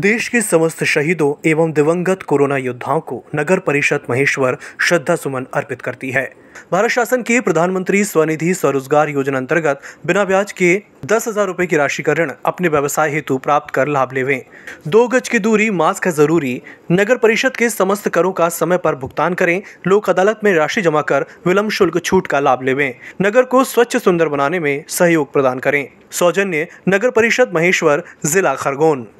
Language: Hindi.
देश के समस्त शहीदों एवं दिवंगत कोरोना योद्धाओं को नगर परिषद महेश्वर श्रद्धा सुमन अर्पित करती है भारत शासन के प्रधानमंत्री स्वनिधि स्वरोजगार योजना अंतर्गत बिना ब्याज के दस हजार रूपए की राशि का ऋण अपने व्यवसाय हेतु प्राप्त कर लाभ लेवे दो गज की दूरी मास्क है जरूरी नगर परिषद के समस्त करों का समय पर भुगतान करें लोक अदालत में राशि जमा कर विलम्ब शुल्क छूट का लाभ लेवे नगर को स्वच्छ सुंदर बनाने में सहयोग प्रदान करें सौजन्य नगर परिषद महेश्वर जिला खरगोन